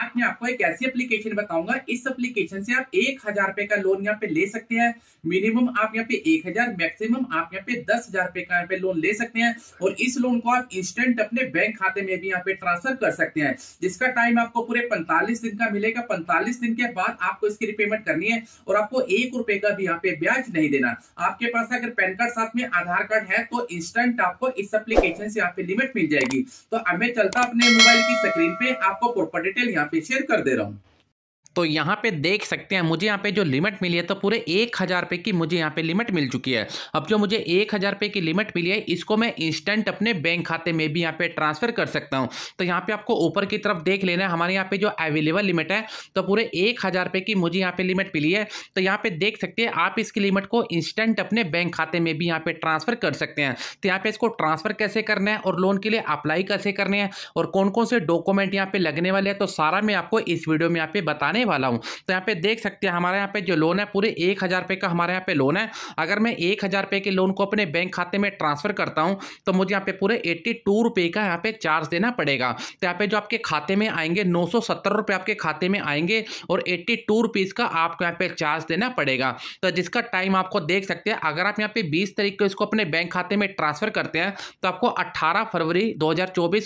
आज मैं आपको एक ऐसी एप्लीकेशन बताऊंगा इस एप्लीकेशन से आप एक हजार रुपए का लोन यहाँ पे ले सकते हैं मिनिमम आप यहाँ पे एक हजार मैक्सिमम आप यहाँ पे दस हजार रुपए का यहाँ पे लोन ले सकते हैं और इस लोन को आप इंस्टेंट अपने बैंक खाते में भी यहाँ पे ट्रांसफर कर सकते हैं जिसका टाइम आपको पूरे पैंतालीस दिन का मिलेगा पैंतालीस दिन के बाद आपको इसकी रिपेमेंट करनी है और आपको एक रुपए का भी यहाँ पे ब्याज नहीं देना आपके पास अगर पैन कार्ड साथ में आधार कार्ड है तो इंस्टेंट आपको इस एप्लीकेशन से यहाँ पे लिमिट मिल जाएगी तो हमें चलता अपने मोबाइल की स्क्रीन पे आपको प्रॉपर डिटेल यहाँ यहाँ पे शेयर कर दे रहा हूँ तो यहाँ पे देख सकते हैं मुझे यहाँ पे जो लिमिट मिली है तो पूरे एक हज़ार रुपये की मुझे यहाँ पे लिमिट मिल चुकी है अब जो मुझे एक हज़ार रुपये की लिमिट मिली है इसको मैं इंस्टेंट अपने बैंक खाते में भी यहाँ पे ट्रांसफ़र कर सकता हूँ तो यहाँ पे आपको ऊपर की तरफ देख लेना है हमारे यहाँ पे जो अवेलेबल लिमिट है तो पूरे एक हज़ार रुपये की मुझे यहाँ पे लिमिट मिली है तो यहाँ पे देख सकते हैं आप इसकी लिमिट को इंस्टेंट अपने बैंक खाते में भी यहाँ पे ट्रांसफ़र कर सकते हैं तो यहाँ पर इसको ट्रांसफ़र कैसे करना है और लोन के लिए अप्लाई कैसे करने हैं और कौन कौन से डॉक्यूमेंट यहाँ पर लगने वाले हैं तो सारा मैं आपको इस वीडियो में यहाँ पे बताने करने वाला हूँ तो यहाँ पे देख सकते हैं हमारे यहाँ पे जो लोन है पूरे एक हज़ार का हमारे यहाँ पे लोन है अगर मैं एक हज़ार के लोन को अपने बैंक खाते में ट्रांसफ़र करता हूँ तो मुझे यहाँ पे पूरे एट्टी का यहाँ पे चार्ज देना पड़ेगा तो यहाँ पे जो आपके खाते में आएंगे नौ आपके खाते में आएंगे और एट्टी टू रुपीज़ का आपको यहाँ पे चार्ज देना पड़ेगा तो जिसका टाइम आपको देख सकते हैं अगर आप यहाँ पे बीस तारीख को इसको अपने बैंक खाते में ट्रांसफ़र करते हैं तो आपको अट्ठारह फरवरी दो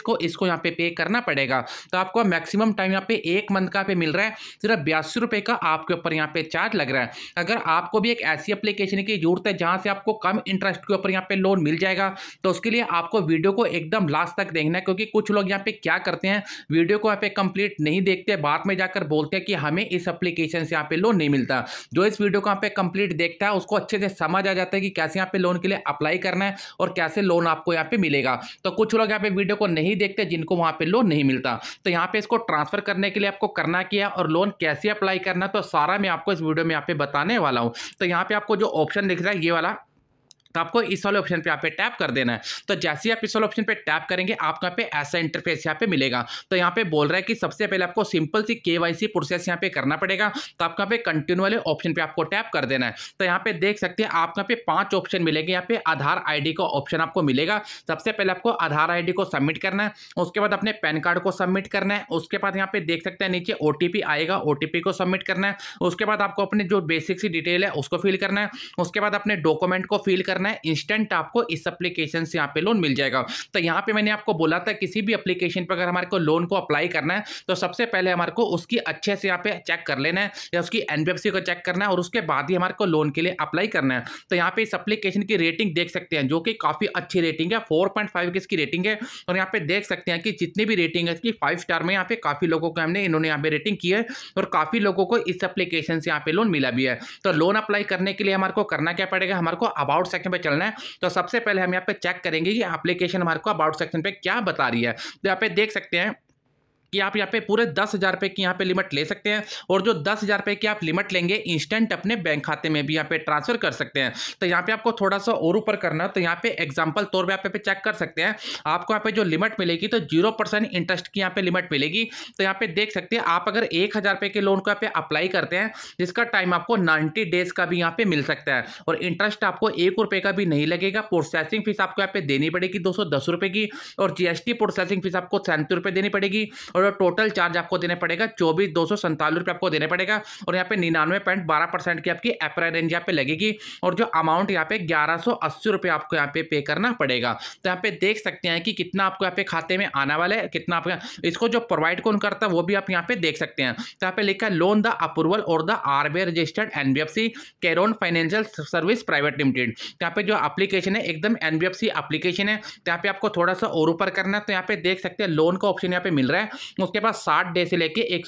को इसको यहाँ पे पे करना पड़ेगा तो आपको मैक्सिमम टाइम यहाँ पे एक मंथ का पे मिल रहा है तो सिर्फ बयासी रुपये का आपके ऊपर यहाँ पे चार्ज लग रहा है अगर आपको भी एक ऐसी अप्लीकेशन की जरूरत है जहाँ से आपको कम इंटरेस्ट के ऊपर यहाँ पे लोन मिल जाएगा तो उसके लिए आपको वीडियो को एकदम लास्ट तक देखना है क्योंकि कुछ लोग यहाँ पे क्या करते हैं वीडियो को यहाँ पे कंप्लीट नहीं देखते बाद में जाकर बोलते हैं कि हमें इस अप्लीकेशन से यहाँ पे लोन नहीं मिलता जो इस वीडियो को यहाँ पे कंप्लीट देखता है उसको अच्छे से समझ आ जाता है कि कैसे यहाँ पे लोन के लिए अप्लाई करना है और कैसे लोन आपको यहाँ पे मिलेगा तो कुछ लोग यहाँ पे वीडियो को नहीं देखते जिनको वहाँ पे लोन नहीं मिलता तो यहाँ पे इसको ट्रांसफर करने के लिए आपको करना किया और लोन कैसे अप्लाई करना तो सारा मैं आपको इस वीडियो में यहाँ पे बताने वाला हूँ तो यहाँ पे आपको जो ऑप्शन दिख रहा है ये वाला तो आपको इस वाले ऑप्शन पे यहाँ पे टैप कर देना है तो जैसे ही आप इस वाले ऑप्शन पे टैप करेंगे यहाँ पे ऐसा इंटरफेस यहाँ पे मिलेगा तो यहाँ पे बोल रहा है कि सबसे पहले आपको सिंपल सी के प्रोसेस यहाँ पे करना पड़ेगा तो यहाँ पे कंटिन्यू वाले ऑप्शन पे आपको टैप कर देना है तो यहाँ पे देख सकते हैं यहाँ पे पांच ऑप्शन मिलेंगे यहाँ पे आधार आई का ऑप्शन आपको मिलेगा सबसे पहले आपको आधार आई को सबमिट करना है उसके बाद अपने पैन कार्ड को सबमिट करना है उसके बाद यहाँ पे देख सकते हैं नीचे ओ आएगा ओ को सबमिट करना है उसके बाद आपको अपने जो बेसिक सी डिटेल है उसको फिल करना है उसके बाद अपने डॉक्यूमेंट को फिल करना करना है इंस्टेंट आपको इस एप्लीकेशन से यहाँ पे लोन मिल जाएगा तो यहाँ पे मैंने आपको बोला था किसी भी एप्लीकेशन पर अगर हमारे को लोन को अप्लाई करना है तो सबसे पहले हमारे को उसकी अच्छे से यहाँ पे चेक कर लेना है या उसकी एनबीएफसी को चेक करना है और उसके बाद ही हमारे को लोन के लिए अप्लाई करना है तो यहाँ पे इस एप्लीकेशन की रेटिंग देख सकते हैं जो कि काफ़ी अच्छी रेटिंग है फोर की इसकी रेटिंग है और यहाँ पे देख सकते हैं कि जितनी भी रेटिंग है इसकी फाइव स्टार में यहाँ पे काफ़ी लोगों को हमने इन्होंने यहाँ पे रेटिंग की है और काफ़ी लोगों को इस एप्लीकेशन से यहाँ पे लोन मिला भी है तो लोन अप्लाई करने के लिए हमारे को करना क्या पड़ेगा हमारे को अबाउट सेक्शन पे चलना है तो सबसे पहले हम यहाँ पे चेक करेंगे कि एप्लीकेशन हमारे को अबाउट सेक्शन पे क्या बता रही है तो यहाँ पे देख सकते हैं कि आप यहाँ पे पूरे दस हज़ार रुपये की यहाँ पे लिमिट ले सकते हैं और जो दस हज़ार रुपये की आप लिमिट लेंगे इंस्टेंट अपने बैंक खाते में भी यहाँ पे ट्रांसफर कर सकते हैं तो यहाँ पे आपको थोड़ा सा और ऊपर करना तो यहाँ पे एग्जाम्पल तौर पर आप पे चेक कर सकते हैं आपको यहाँ पे जो लिमिट मिलेगी तो जीरो इंटरेस्ट की यहाँ पे लिमिट मिलेगी तो यहाँ पे देख सकते हैं आप अगर एक के लोन को यहाँ पे अप्लाई करते हैं जिसका टाइम आपको नाइन्टी डेज का भी यहाँ पे मिल सकता है और इंटरेस्ट आपको एक का भी नहीं लगेगा प्रोसेसिंग फीस आपको यहाँ पे देनी पड़ेगी दो की और जीएसटी प्रोसेसिंग फीस आपको सैंती देनी पड़ेगी और रुपये टोटल चार्ज आपको देने पड़ेगा चौबीस दो सौ संतावन रुपये आपको देने पड़ेगा और यहाँ पे निन्यानवे पॉइंट बारह परसेंट की आपकी अप्रैल रेंज यहाँ पे लगेगी और जो अमाउंट यहाँ पे ग्यारह सौ अस्सी रुपये आपको यहाँ पे पे करना पड़ेगा तो यहाँ पे देख सकते हैं कि कितना आपको यहाँ पे खाते में आने वाला है कितना आपको इसको जो प्रोवाइड कौन करता है वो भी आप यहाँ पे देख सकते हैं तो यहाँ पे लिखा है लोन द अप्रूवल और the R registered N B F C कैरोन फाइनेंशियल सर्विस प्राइवेट लिमिटेड यहाँ पे जो अप्लीकेशन है एकदम N B F C application है यहाँ पे आपको थोड़ा सा और ऊपर करना है तो यहाँ पे देख सकते हैं लोन का ऑप्शन यहाँ पे मिल रहा है उसके बाद साठ डे से लेके एक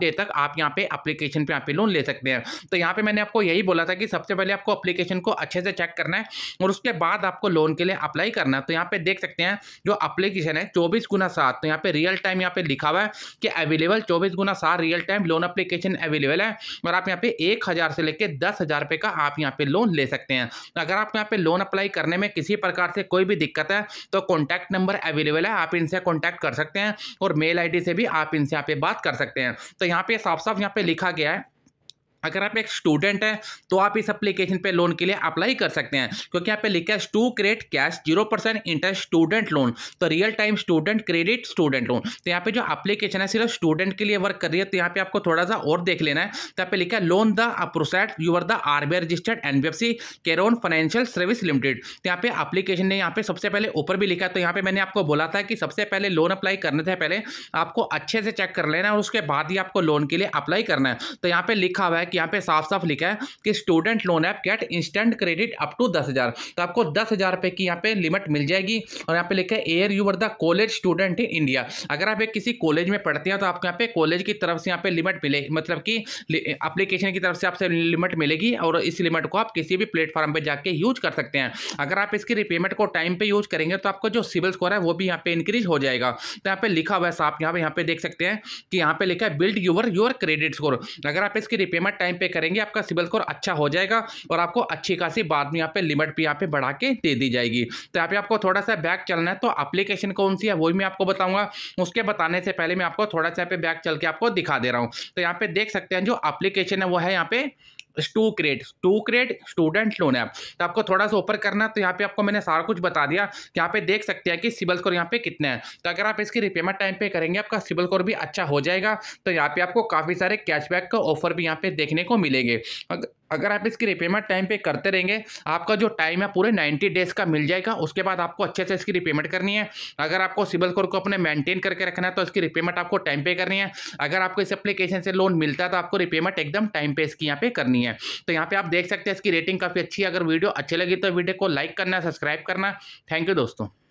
डे तक आप यहाँ पे अप्लीकेशन पर यहाँ पे लोन ले सकते हैं तो यहाँ पर मैंने आपको यही बोला था कि सबसे पहले आपको अप्लीकेशन को अच्छे से चेक करना है और उसके बाद आपको लोन के लिए अप्लाई करना है तो यहाँ पे देख सकते हैं जो अप्लीकेशन है चौबीस गुना सात तो यहाँ पे रियल टाइम यहाँ पे लिखा हुआ है कि अवेलेबल चौबीस गुना सात real time loan application available है और आप यहाँ पे एक हज़ार से लेकर दस हज़ार रुपये का आप यहाँ पे लोन ले सकते हैं अगर आप यहाँ पे लोन अप्लाई करने में किसी प्रकार से कोई भी दिक्कत है तो कॉन्टैक्ट नंबर अवेलेबल है आप इनसे कॉन्टैक्ट कर सकते हैं और मेल आई आईडी से भी आप इनसे यहाँ पे बात कर सकते हैं तो यहाँ पे साफ साफ यहाँ पे लिखा गया है अगर आप एक स्टूडेंट हैं तो आप इस अप्लीकेशन पे लोन के लिए अप्लाई कर सकते हैं क्योंकि यहाँ पे लिखा है टू क्रेट cash zero percent interest student loan तो real time student credit student loan तो यहाँ पे जो अप्लीकेशन है सिर्फ स्टूडेंट के लिए वर्क कर रही है तो यहाँ पे आपको थोड़ा सा और देख लेना है तो यहाँ पे लिखा है लोन द अप्रोसाइड यूर द आरबीआई रजिस्टर्ड एनबीएफसी केरोन फाइनेंशियल सर्विस लिमिटेड तो यहाँ पे अप्लीकेशन ने यहाँ पे सबसे पहले ऊपर भी लिखा है तो यहाँ पे मैंने आपको बोला था कि सबसे पहले लोन अप्लाई करने से पहले आपको अच्छे से चेक कर लेना है और उसके बाद ही आपको लोन के लिए अप्लाई करना है तो यहाँ पे लिखा हुआ है कि यहाँ पे साफ साफ लिखा है कि student loan app get instant credit up to दस हज़ार तो आपको दस हज़ार रुपये की यहाँ पे लिमिट मिल जाएगी और यहाँ पे लिखा है are you are the college student in India अगर आप एक किसी कॉलेज में पढ़ते हैं तो आपको यहाँ पे कॉलेज की तरफ से यहाँ पे लिमिट मिले मतलब कि अप्लीकेशन की तरफ से आपसे लिमिट मिलेगी और इस लिमिट को आप किसी भी प्लेटफॉर्म पर जाके यूज कर सकते हैं अगर आप इसकी रिपेमेंट को टाइम पर यूज करेंगे तो आपका जो सिविल स्कोर है वो भी यहाँ पर इंक्रीज हो जाएगा तो यहाँ पर लिखा हुआ है साफ यहाँ पे यहाँ पे देख सकते हैं कि यहाँ पर लिखा है build your your credit score अगर आप इसकी रिपेमेंट टाइम पे करेंगे आपका सिबिल स्कोर अच्छा हो जाएगा और आपको अच्छी खासी बाद में यहाँ पे लिमिट भी यहाँ पे बढ़ा के दे दी जाएगी तो यहाँ पे आपको थोड़ा सा बैक चलना है तो अप्लीकेशन कौन सी है वही मैं आपको बताऊँगा उसके बताने से पहले मैं आपको थोड़ा सा यहाँ पे बैक चल के आपको दिखा दे रहा हूँ तो यहाँ पे देख सकते हैं जो अप्लीकेशन है वो है यहाँ पे टू क्रेट टू क्रेट स्टूडेंट लोन ऐप तो आपको थोड़ा सा ऊपर करना तो यहाँ पे आपको मैंने सारा कुछ बता दिया कि तो यहाँ पे देख सकते हैं कि सिबल स्कोर यहाँ पे कितने हैं तो अगर आप इसकी रिपेमेंट टाइम पे करेंगे आपका सिबल स्कोर भी अच्छा हो जाएगा तो यहाँ पे आपको काफ़ी सारे कैशबैक का ऑफर भी यहाँ पे देखने को मिलेंगे अगर आप इसकी रिपेमेंट टाइम पे करते रहेंगे आपका जो टाइम है पूरे 90 डेज का मिल जाएगा उसके बाद आपको अच्छे से इसकी रिपेमेंट करनी है अगर आपको सिबल स्कोर को अपने मेंटेन करके रखना है तो इसकी रिपेमेंट आपको टाइम पे करनी है अगर आपको इस एप्लीकेशन से लोन मिलता है तो आपको रिपेमेंट एकदम टाइम पे इसकी यहाँ पे करनी है तो यहाँ पर आप देख सकते हैं इसकी रेटिंग काफ़ी अच्छी है अगर वीडियो अच्छी लगी तो वीडियो को लाइक करना सब्सक्राइब करना थैंक यू दोस्तों